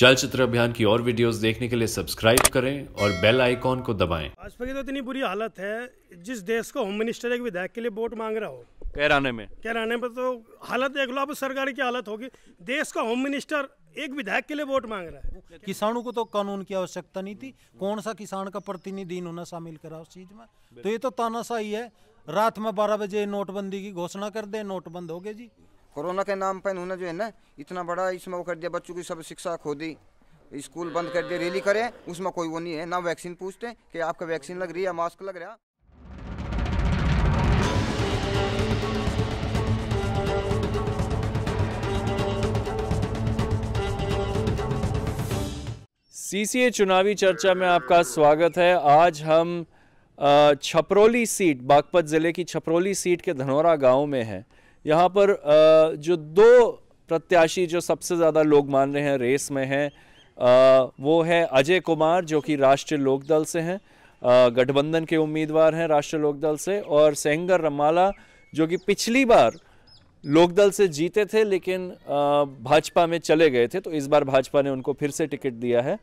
चलचित्र अभियान की और वीडियोस देखने के लिए सब्सक्राइब करें और बेल आइकॉन को दबाएं। भाजपा की तो इतनी बुरी हालत है जिस देश को होम मिनिस्टर एक विधायक के लिए वोट मांग रहा हो कहराने में कहराने में तो हालत देख लो अब सरकार की हालत होगी देश का होम मिनिस्टर एक विधायक के लिए वोट मांग रहा है किसानों को तो कानून की आवश्यकता नहीं थी कौन सा किसान का प्रतिनिधि होना शामिल करा उस चीज में तो ये तो तानाशाही है रात में बारह बजे नोटबंदी की घोषणा कर दे नोट बंद हो गए जी कोरोना के नाम पर उन्होंने जो है ना इतना बड़ा इसमें वो कर दिया बच्चों की सब शिक्षा खो दी स्कूल बंद कर दिया रैली करें उसमें कोई वो नहीं है ना वैक्सीन पूछते कि आपका वैक्सीन लग रही है मास्क लग रहा सीसीए चुनावी चर्चा में आपका स्वागत है आज हम छपरौली सीट बागपत ज़िले की छपरौली सीट के धनौरा गांव में हैं यहाँ पर जो दो प्रत्याशी जो सबसे ज़्यादा लोग मान रहे हैं रेस में हैं वो है अजय कुमार जो कि राष्ट्रीय लोकदल से हैं गठबंधन के उम्मीदवार हैं राष्ट्रीय लोकदल से और सेंगर रमाला जो कि पिछली बार लोकदल से जीते थे लेकिन भाजपा में चले गए थे तो इस बार भाजपा ने उनको फिर से टिकट दिया है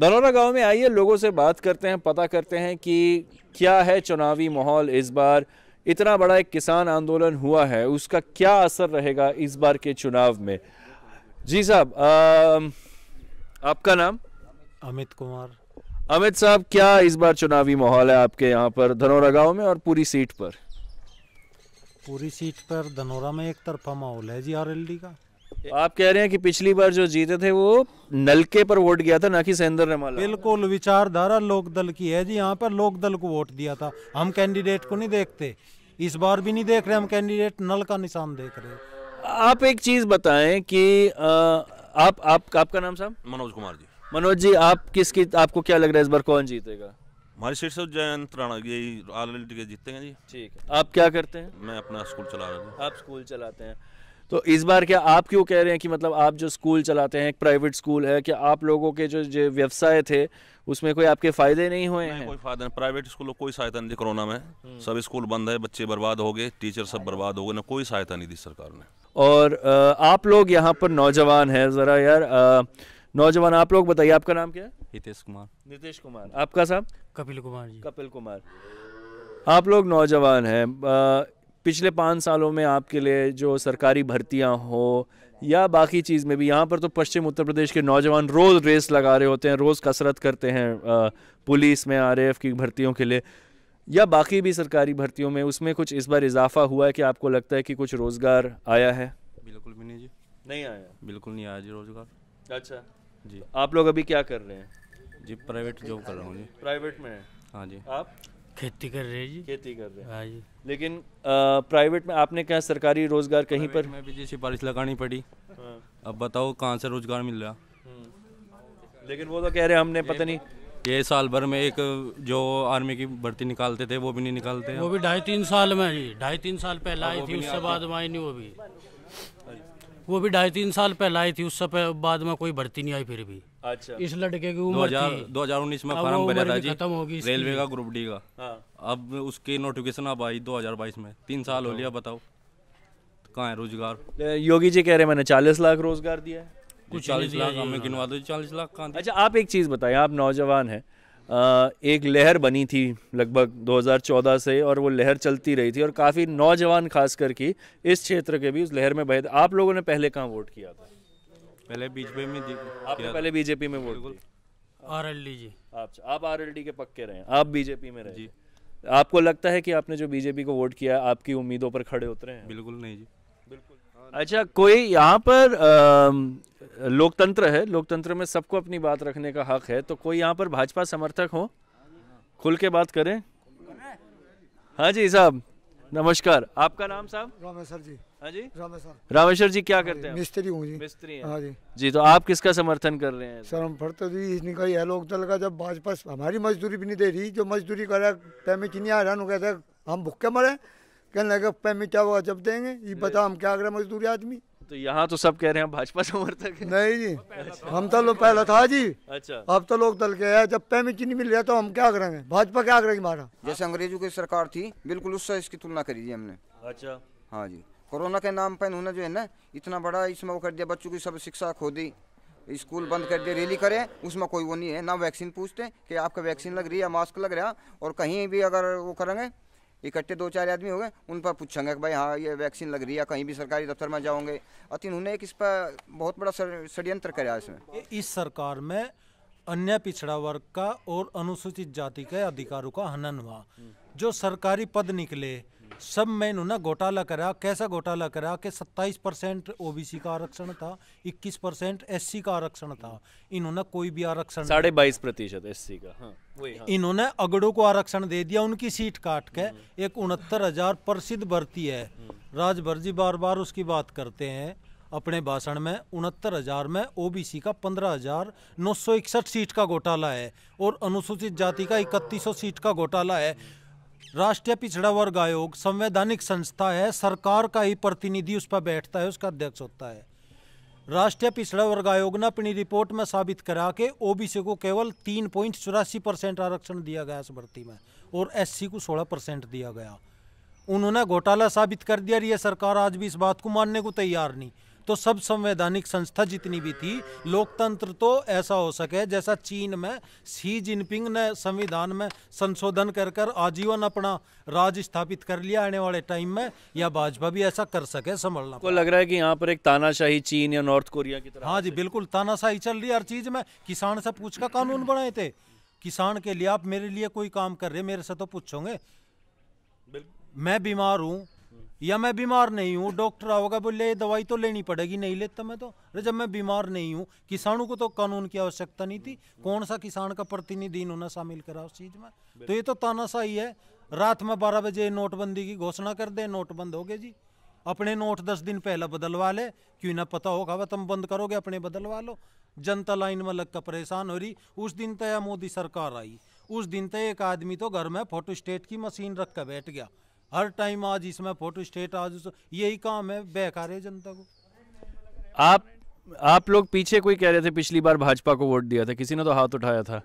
धनौरा गांव में आइए लोगों से बात करते हैं पता करते हैं कि क्या है चुनावी माहौल इस बार इतना बड़ा एक किसान आंदोलन हुआ है उसका क्या असर रहेगा इस बार के चुनाव में जी साहब आपका नाम अमित कुमार अमित साहब क्या इस बार चुनावी माहौल है आपके यहाँ पर धनोरा गांव में और पूरी सीट पर पूरी सीट पर धनोरा में एक तरफा माहौल है जी आरएलडी का आप कह रहे हैं कि पिछली बार जो जीते थे वो नलके पर वोट गया था ना कि सेंदर ने माला बिल्कुल विचारधारा लोकदल की है जी यहाँ पर लोकदल को वोट दिया था हम कैंडिडेट को नहीं देखते इस बार भी नहीं देख रहे हम कैंडिडेट नल का निशान देख रहे आप एक चीज बताएं कि आ, आप आप आपका नाम साहब मनोज कुमार जी मनोज जी आप किसकी आपको क्या लग रहा है इस बार कौन जीतेगा हमारी सीट से जयंत राणा यही ऑलरेडी जीतेंगे जी ठीक है आप क्या करते हैं मैं अपना स्कूल चला रहा हूँ आप स्कूल चलाते हैं तो इस बार क्या आप क्यों कह रहे हैं कि मतलब आप जो स्कूल चलाते हैं एक प्राइवेट स्कूल है क्या आप लोगों के जो, जो व्यवसाय थे उसमें कोई आपके फायदे नहीं हुए हैं कोई फायदा नहीं प्राइवेट स्कूलों कोई सहायता नहीं दी कोरोना में हम्म। सब स्कूल बंद है बच्चे बर्बाद हो गए टीचर सब बर्बाद हो गए ना कोई सहायता नहीं दी सरकार ने और आप लोग यहाँ पर नौजवान है ज़रा यार नौजवान आप लोग बताइए आपका नाम क्या है हितेश कुमार नितेश कुमार आपका साहब कपिल कुमार जी कपिल कुमार आप लोग नौजवान हैं पिछले पाँच सालों में आपके लिए जो सरकारी भर्तियाँ हो या बाकी चीज़ में भी यहाँ पर तो पश्चिम उत्तर प्रदेश के नौजवान रोज़ रेस लगा रहे होते हैं रोज़ कसरत करते हैं पुलिस में आर की भर्तियों के लिए या बाकी भी सरकारी भर्तियों में उसमें कुछ इस बार इजाफा हुआ है कि आपको लगता है कि कुछ रोज़गार आया है बिल्कुल भी नहीं जी नहीं आया बिल्कुल नहीं आया जी रोज़गार अच्छा जी आप लोग अभी क्या कर रहे हैं जी प्राइवेट जॉब कर रहा हूँ जी प्राइवेट में हाँ जी आप खेती कर रहे जी खेती कर रहे हाँ जी लेकिन प्राइवेट में आपने क्या सरकारी रोजगार कहीं पर मैं भी जी सिफारिश लगानी पड़ी हाँ। अब बताओ कहाँ से रोजगार मिल रहा हम्म। लेकिन वो तो कह रहे हमने पता नहीं ये साल भर में एक जो आर्मी की भर्ती निकालते थे वो भी नहीं निकालते वो भी ढाई तीन साल में जी ढाई तीन साल पहले हाँ, आई थी उससे बाद में आई नहीं वो भी हाँ वो भी ढाई तीन साल पहले आई थी उससे बाद में कोई भर्ती नहीं आई फिर भी अच्छा इस लड़के की उम्र दो हजार उन्नीस में फॉर्म भरा था जी खत्म होगी रेलवे का ग्रुप डी का हाँ। अब उसकी नोटिफिकेशन अब आई दो हजार बाईस में तीन साल हो लिया बताओ तो कहाँ है रोजगार योगी जी कह रहे मैंने चालीस लाख रोजगार दिया कुछ चालीस लाख हमें गिनवा दो चालीस लाख कहाँ अच्छा आप एक चीज़ बताए आप नौजवान हैं एक लहर बनी थी लगभग 2014 से और वो लहर चलती रही थी और काफ़ी नौजवान खास करके इस क्षेत्र के भी उस लहर में बहे आप लोगों ने पहले कहाँ वोट किया था पहले बीजेपी में आपने पहले बीजेपी में वोट आर एल डी जी आप आप आर एल डी के पक्के रहे आप बीजेपी में रहे जी आपको लगता है कि आपने जो बीजेपी को वोट किया आपकी उम्मीदों पर खड़े उतरे हैं बिल्कुल नहीं जी बिल्कुल अच्छा कोई यहाँ पर लोकतंत्र है लोकतंत्र में सबको अपनी बात रखने का हक है तो कोई यहाँ पर भाजपा समर्थक हो खुल के बात करें हाँ जी साहब नमस्कार आपका नाम साहब रामेश्वर जी हाँ जी रामेश्वर रामेश्वर जी क्या हाँ करते हैं मिस्त्री हूँ जी मिस्त्री हैं हाँ जी जी तो आप किसका समर्थन कर रहे हैं सर हम तो जी इसने है लोग दल का जब भाजपा हमारी मजदूरी भी नहीं दे रही जो मजदूरी कर रहा पैमे की नहीं आ रहा कहते हम भुक्के मरे कहने लगे पैमे क्या होगा जब देंगे ये बता हम क्या कर रहे मजदूरी आदमी तो यहाँ तो सब कह रहे हैं भाजपा समर्थक है नहीं जी अच्छा। हम तो लोग पहला था जी अच्छा अब तो लोग दल के है जब पे चीनी मिल जाए तो हम क्या करेंगे भाजपा क्या करेगी हमारा जैसे अंग्रेजों की सरकार थी बिल्कुल उससे इसकी तुलना करी थी हमने अच्छा हाँ जी कोरोना के नाम पर उन्होंने जो है ना इतना बड़ा इसमें वो कर दिया बच्चों की सब शिक्षा खो दी स्कूल बंद कर दिए रैली करें उसमें कोई वो नहीं है ना वैक्सीन पूछते कि आपका वैक्सीन लग रही है मास्क लग रहा और कहीं भी अगर वो करेंगे इकट्ठे दो चार आदमी हो गए उन पर पूछेंगे कि भाई हाँ ये वैक्सीन लग रही है कहीं भी सरकारी दफ्तर में जाओगे अति उन्होंने एक इस पर बहुत बड़ा षडयंत्र कराया इसमें इस सरकार में अन्य पिछड़ा वर्ग का और अनुसूचित जाति के अधिकारों का हनन हुआ जो सरकारी पद निकले सब में इन्होंने घोटाला करा कैसा घोटाला करा कि 27 परसेंट ओबीसी का आरक्षण था 21 परसेंट एस का आरक्षण था इन्होंने कोई भी आरक्षण साढ़े बाईस प्रतिशत एस सी का हाँ, हाँ। इन्होंने अगड़ों को आरक्षण दे दिया उनकी सीट काट के एक उनहत्तर हजार प्रसिद्ध भर्ती है राजभर जी बार बार उसकी बात करते हैं अपने भाषण में उनहत्तर हजार में ओबीसी का पंद्रह हजार नौ सौ इकसठ सीट का घोटाला है और अनुसूचित जाति का इकतीस सौ सीट का घोटाला है राष्ट्रीय पिछड़ा वर्ग आयोग संवैधानिक संस्था है सरकार का ही प्रतिनिधि उस पर बैठता है उसका अध्यक्ष होता है राष्ट्रीय पिछड़ा वर्ग आयोग ने अपनी रिपोर्ट में साबित करा के ओबीसी को केवल तीन पॉइंट चौरासी परसेंट आरक्षण दिया गया इस भर्ती में और एससी को सोलह परसेंट दिया गया उन्होंने घोटाला साबित कर दिया ये सरकार आज भी इस बात को मानने को तैयार नहीं तो सब संवैधानिक संस्था जितनी भी थी लोकतंत्र तो ऐसा हो सके जैसा चीन में सी जिनपिंग ने संविधान में संशोधन कर कर आजीवन अपना राज स्थापित कर लिया आने वाले टाइम में या भाजपा भी ऐसा कर सके संभलना को लग रहा है कि यहाँ पर एक तानाशाही चीन या नॉर्थ कोरिया की तरह हाँ जी बिल्कुल तानाशाही चल रही है हर चीज में किसान से पूछ का कानून बनाए थे किसान के लिए आप मेरे लिए कोई काम कर रहे मेरे से तो पूछोगे मैं बीमार हूँ या मैं बीमार नहीं हूँ डॉक्टर आओगे बोले ये दवाई तो लेनी पड़ेगी नहीं लेता तो मैं तो अरे जब मैं बीमार नहीं हूँ किसानों को तो कानून की आवश्यकता नहीं थी कौन सा किसान का प्रतिनिधि होना शामिल करा उस चीज़ में तो ये तो तानाशाही है रात में बारह बजे नोटबंदी की घोषणा कर दे नोट बंद हो गए जी अपने नोट दस दिन पहले बदलवा ले क्यों ना पता होगा वह तुम बंद करोगे अपने बदलवा लो जनता लाइन में लग कर परेशान हो रही उस दिन तो तय मोदी सरकार आई उस दिन तो एक आदमी तो घर में फोटो स्टेट की मशीन रख कर बैठ गया हर टाइम आज इसमें फोटो स्टेट आज यही काम है बेकार है जनता को आप आप लोग पीछे कोई कह रहे थे पिछली बार भाजपा को वोट दिया था किसी ने तो हाथ उठाया था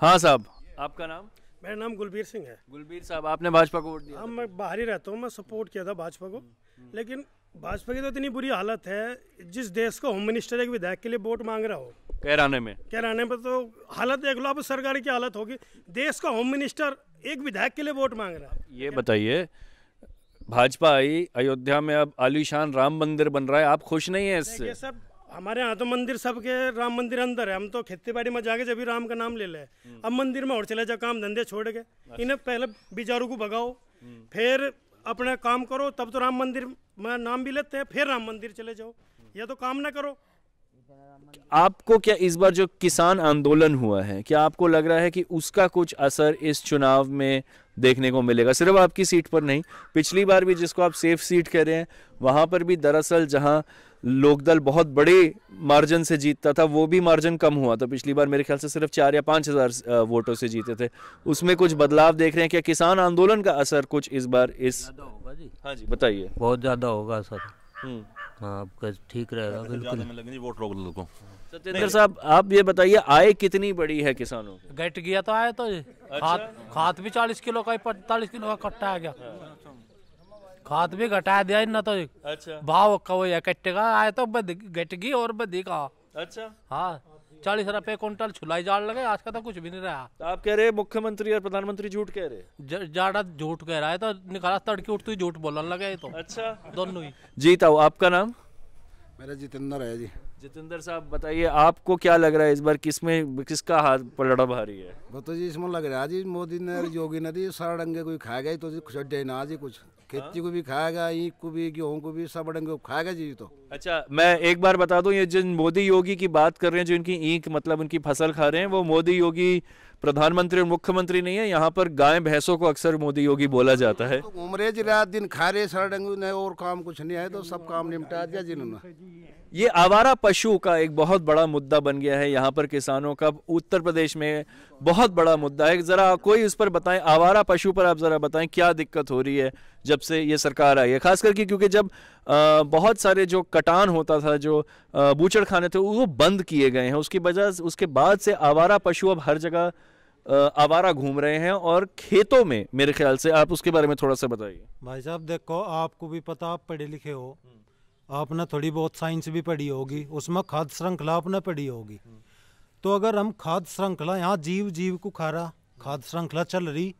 हाँ साहब आपका नाम मेरा नाम गुलबीर सिंह है गुलबीर साहब आपने भाजपा को वोट दिया हाँ मैं बाहर ही रहता हूँ मैं सपोर्ट किया था भाजपा को लेकिन भाजपा की तो इतनी बुरी हालत है जिस देश को होम मिनिस्टर एक विधायक के लिए वोट मांग रहा हो कहराने में कहराने में तो हालत देख लो आप सरकार की हालत होगी देश का होम मिनिस्टर एक विधायक के लिए वोट मांग रहा है ये बताइए भाजपा आई अयोध्या में अब आलिशान राम मंदिर बन रहा है आप खुश नहीं है इससे सब हमारे यहाँ तो मंदिर सबके राम मंदिर अंदर है हम तो खेती बाड़ी में जाके जब भी राम का नाम ले ले हम्म। अब मंदिर में और चले जाओ काम धंधे छोड़ के अच्छा। इन्हें पहले बिजारू को भगाओ हम्म। फिर अपना काम करो तब तो राम मंदिर में नाम भी लेते हैं फिर राम मंदिर चले जाओ हम्म। या तो काम ना करो आपको क्या इस बार जो किसान आंदोलन हुआ है क्या आपको लग रहा है कि उसका कुछ असर इस चुनाव में देखने को मिलेगा सिर्फ आपकी सीट पर नहीं पिछली बार भी जिसको आप सेफ सीट कह रहे हैं वहां पर भी दरअसल जहाँ लोकदल बहुत बड़े मार्जिन से जीतता था वो भी मार्जिन कम हुआ था पिछली बार मेरे ख्याल से सिर्फ चार या पाँच हज़ार वोटों से जीते थे उसमें कुछ बदलाव देख रहे हैं क्या किसान आंदोलन का असर कुछ इस बार इस होगा जी हाँ जी बताइए बहुत ज़्यादा होगा असर हम्म। हाँ, आपका ठीक रहेगा बिल्कुल वोट रोक लोगों सत्येंद्र साहब आप ये बताइए आय कितनी बड़ी है किसानों की घट गया तो आए तो अच्छा। खाद खाद भी चालीस किलो का पैतालीस किलो का कट्टा आ गया खाद भी घटा दिया ना तो अच्छा भाव का इकट्ठे का आए तो घट और बदी का अच्छा हाँ चालीस रुपए क्विंटल छुलाई जाड़ लगे आज का तो कुछ भी नहीं रहा तो आप कह रहे मुख्यमंत्री और प्रधानमंत्री झूठ कह रहे जाड़ा झूठ कह रहा है तो निकाला तड़की उठती झूठ बोलने लगे तो अच्छा दोनों ही जीता आपका नाम मेरा जितेंद्र है जी जितेंद्र साहब बताइए आपको क्या लग रहा है इस बार किस में किसका हाथ पलड़ा भारी है वो तो जी इसमें लग रहा है जी मोदी ने योगी ने जी सारा डंगे कोई खाएगा ही तो जी कुछ ना जी कुछ हाँ। खेती को भी खाएगा ईख को भी गेहूँ को भी सब डंगे खाएगा जी तो अच्छा मैं एक बार बता दूं ये जिन मोदी योगी की बात कर रहे हैं जो इनकी ईख मतलब उनकी फसल खा रहे हैं वो मोदी योगी प्रधानमंत्री और मुख्यमंत्री नहीं है यहाँ पर गाय भैंसों को अक्सर मोदी योगी बोला जाता है घूम तो जी रात दिन खा रहे सारा डंगू ने और काम कुछ नहीं आए तो सब काम निपटा दिया जिन्होंने ये आवारा पशु का एक बहुत बड़ा मुद्दा बन गया है यहाँ पर किसानों का उत्तर प्रदेश में बहुत बड़ा मुद्दा है ज़रा कोई उस पर बताएं आवारा पशु पर आप ज़रा बताएं क्या दिक्कत हो रही है जब से ये सरकार आई है खास करके क्योंकि जब बहुत सारे जो कटान होता था जो बूचड़ खाने थे वो बंद किए गए हैं उसकी वजह उसके बाद से आवारा पशु अब हर जगह आवारा घूम रहे हैं और खेतों में मेरे ख्याल से आप उसके बारे में थोड़ा सा बताइए भाई साहब देखो आपको भी पता आप पढ़े लिखे हो हम्म। आपने थोड़ी बहुत साइंस भी पढ़ी होगी उसमें खाद्य श्रृंखला आपने पढ़ी होगी तो अगर हम खाद्य श्रृंखला यहाँ जीव जीव को खा रहा खाद्य श्रृंखला चल रही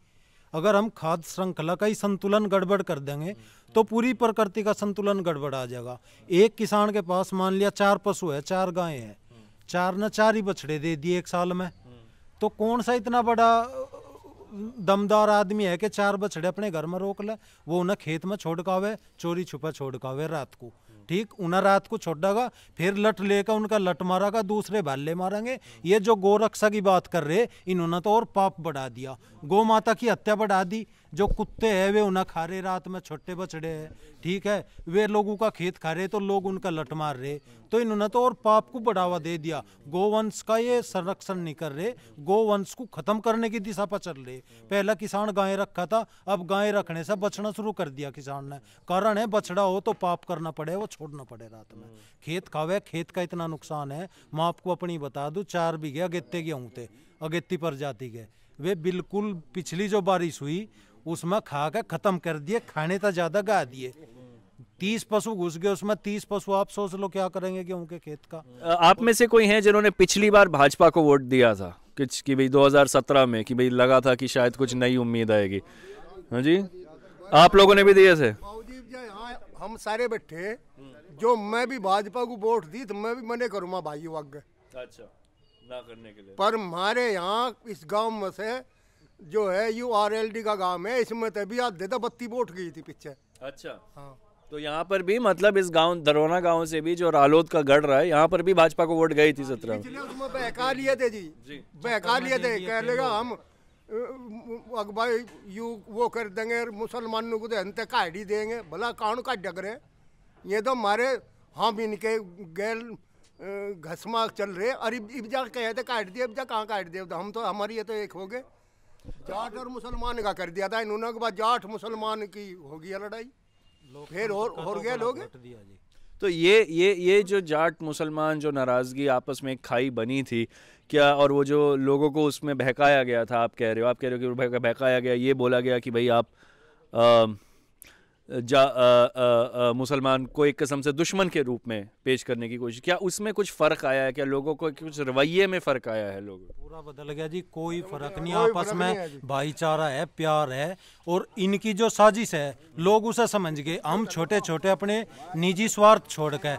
अगर हम खाद्य श्रृंखला का ही संतुलन गड़बड़ कर देंगे तो पूरी प्रकृति का संतुलन गड़बड़ आ जाएगा एक किसान के पास मान लिया चार पशु है चार गाय है चार न चार ही बछड़े दे दिए एक साल में तो कौन सा इतना बड़ा दमदार आदमी है कि चार बछड़े अपने घर में रोक ले वो उन्हें खेत में छोड़ का हुए चोरी छुपा छोड़ का हुए रात को ठीक उन्हें रात को छोड़ देगा फिर लट लेकर उनका लट मारागा दूसरे भाले मारेंगे ये जो गोरक्षा की बात कर रहे इन्होंने तो और पाप बढ़ा दिया गौ माता की हत्या बढ़ा दी जो कुत्ते हैं वे उन्हें खा रहे रात में छोटे बछड़े हैं ठीक है वे लोगों का खेत खा रहे तो लोग उनका लट मार रहे तो इन्होंने तो और पाप को बढ़ावा दे दिया गोवंश का ये संरक्षण नहीं कर रहे गोवंश को खत्म करने की दिशा पर चल रहे पहला किसान गाय रखा था अब गाय रखने से बचना शुरू कर दिया किसान ने कारण है बछड़ा हो तो पाप करना पड़े वो छोड़ना पड़े रात में खेत खावे खेत का इतना नुकसान है मैं आपको अपनी बता दू चार बीघे अगेते गेहूँ थे अगेती पर जाती गए वे बिल्कुल पिछली जो बारिश हुई उसमें खा के ख़त्म कर दिए खाने तो ज़्यादा गा दिए तीस पशु घुस गए उसमें तीस पशु आप सोच लो क्या करेंगे गेहूं के खेत का आप में से कोई है जिन्होंने पिछली बार भाजपा को वोट दिया था कुछ कि भाई 2017 में कि भाई लगा था कि शायद कुछ नई उम्मीद आएगी हाँ जी आप लोगों ने भी दिए थे हाँ, हम सारे बैठे जो मैं भी भाजपा को वोट दी तो मैं भी मने करूंगा भाई वग अच्छा ना करने के लिए पर हमारे यहाँ इस गांव में से जो है यू आर एल डी का गांव है इसमें तभी तो आप देता तो बत्ती बोट गई थी पीछे अच्छा हाँ तो यहाँ पर भी मतलब इस गांव दरोना गांव से भी जो रालोद का गढ़ रहा है यहाँ पर भी भाजपा को वोट गई थी सत्रह बहका लिए थे जी, जी। बहका लिए थे कह लेगा हम भाई यू वो कर देंगे मुसलमानों को तो अंत काढ़ी देंगे भला कौन का डगरे ये तो हमारे हम इनके गैर घसमा चल रहे और इब्जा कहे थे काट दिए अब जा कहाँ काट दिए हम तो हमारी ये तो एक हो गए जाट और मुसलमान का कर दिया था इन्होंने के बाद जाट मुसलमान की हो गया लड़ाई फिर तो और और तो गया लोग तो ये ये ये जो जाट मुसलमान जो नाराज़गी आपस में एक खाई बनी थी क्या और वो जो लोगों को उसमें बहकाया गया था आप कह रहे हो आप कह रहे हो कि बहकाया गया ये बोला गया कि भाई आप आ, जा मुसलमान को एक कसम से दुश्मन के रूप में पेश करने की कोशिश क्या उसमें कुछ फ़र्क आया है क्या लोगों को कुछ रवैये में फ़र्क आया है लोगों पूरा बदल गया जी कोई फ़र्क नहीं आपस में भाईचारा है प्यार है और इनकी जो साजिश है लोग उसे समझ गए हम छोटे छोटे अपने निजी स्वार्थ छोड़ कर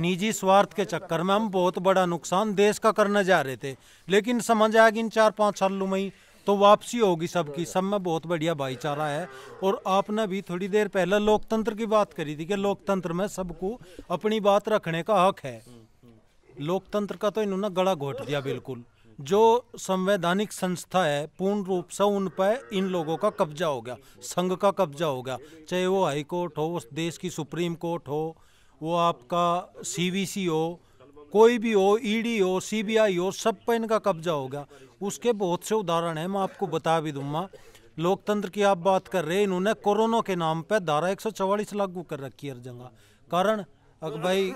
निजी स्वार्थ के चक्कर में हम बहुत बड़ा नुकसान देश का करने जा रहे थे लेकिन समझ आया कि इन चार पाँच साल में तो वापसी होगी सबकी सब में बहुत बढ़िया भाईचारा है और आपने भी थोड़ी देर पहले लोकतंत्र की बात करी थी कि लोकतंत्र में सबको अपनी बात रखने का हक है हम्म, हम्म। लोकतंत्र का तो इन्होंने गला घोट दिया बिल्कुल जो संवैधानिक संस्था है पूर्ण रूप से उन पर इन लोगों का कब्जा हो गया संघ का कब्जा हो गया चाहे वो हाई कोर्ट हो उस देश की सुप्रीम कोर्ट हो वो आपका सीवीसी हो कोई भी हो ईडी e हो सीबीआई हो सब पर इनका कब्जा होगा उसके बहुत से उदाहरण हैं मैं आपको बता भी दूंगा लोकतंत्र की आप बात कर रहे हैं इन्होंने कोरोना के नाम पर धारा एक लागू कर रखी है हर जगह कारण अगर भाई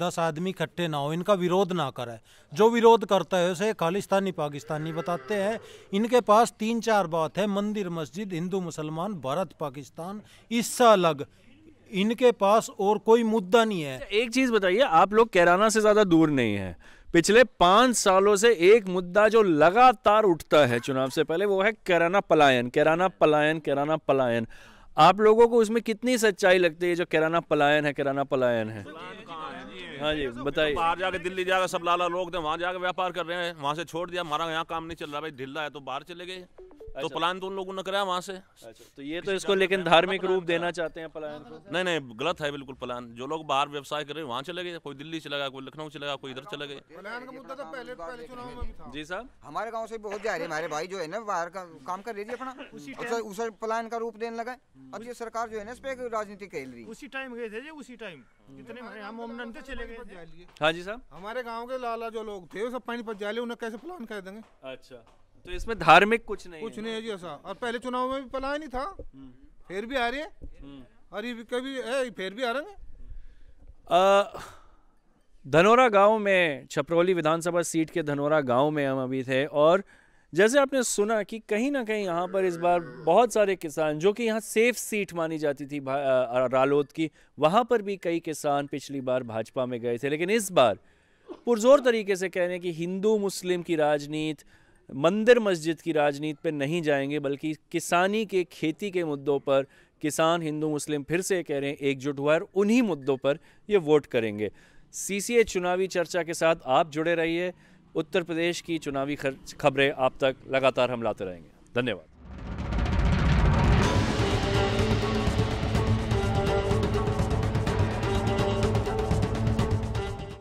दस आदमी इकट्ठे ना हो इनका विरोध ना करे जो विरोध करता है उसे खालिस्तानी पाकिस्तानी बताते हैं इनके पास तीन चार बात है मंदिर मस्जिद हिंदू मुसलमान भारत पाकिस्तान इससे अलग इनके पास और कोई मुद्दा नहीं है अच्छा, एक चीज बताइए आप लोग कैराना से ज्यादा दूर नहीं है पिछले पांच सालों से एक मुद्दा जो लगातार उठता है चुनाव से पहले वो है कैराना पलायन कैराना पलायन कैराना पलायन आप लोगों को उसमें कितनी सच्चाई लगती है जो कैराना पलायन है किराना पलायन है हाँ जी बताइए बाहर जाके दिल्ली जाकर सब लाला लोग थे वहां जाके व्यापार कर रहे हैं वहाँ से छोड़ दिया हमारा यहाँ काम नहीं चल रहा भाई ढिल्ला है तो बाहर चले गए तो अच्छा। पलायन तो उन लोगों ने कराया वहाँ से अच्छा तो ये तो इसको लेकिन धार्मिक रूप देना चाहते हैं पलायन को नहीं नहीं गलत है बिल्कुल पलायन जो लोग बाहर व्यवसाय कर रहे हैं वहाँ चले गए कोई दिल्ली चला गया कोई लखनऊ चला गया कोई इधर चले गए तो जी सर हमारे गाँव से बहुत जा रहे हमारे भाई जो है ना बाहर का काम कर रही थी अपना उसे पलायन का रूप देने लगा हम्म। अब ये सरकार जो है ना इस पे राजनीति खेल रही उसी टाइम गए थे उसी टाइम हम्म। कितने चले गए हाँ जी साहब हमारे गांव के लाला जो लोग थे सब पानी पर जाले उन्हें कैसे प्लान कर देंगे अच्छा तो इसमें धार्मिक कुछ नहीं कुछ नहीं है जी ऐसा और पहले चुनाव में भी पलाया नहीं था फिर भी आ रही है हम्म। और ये कभी है फिर भी आ रहे हैं धनोरा गांव में छपरौली विधानसभा सीट के धनोरा गांव में हम अभी थे और जैसे आपने सुना कि कहीं ना कहीं यहाँ पर इस बार बहुत सारे किसान जो कि यहाँ सेफ सीट मानी जाती थी रालोद की वहाँ पर भी कई किसान पिछली बार भाजपा में गए थे लेकिन इस बार पुरजोर तरीके से कह रहे हैं कि हिंदू मुस्लिम की राजनीति मंदिर मस्जिद की राजनीति पर नहीं जाएंगे बल्कि किसानी के खेती के मुद्दों पर किसान हिंदू मुस्लिम फिर से कह रहे हैं एकजुट हुआ और उन्हीं मुद्दों पर ये वोट करेंगे सीसीए चुनावी चर्चा के साथ आप जुड़े रहिए उत्तर प्रदेश की चुनावी खबरें आप तक लगातार हम लाते रहेंगे धन्यवाद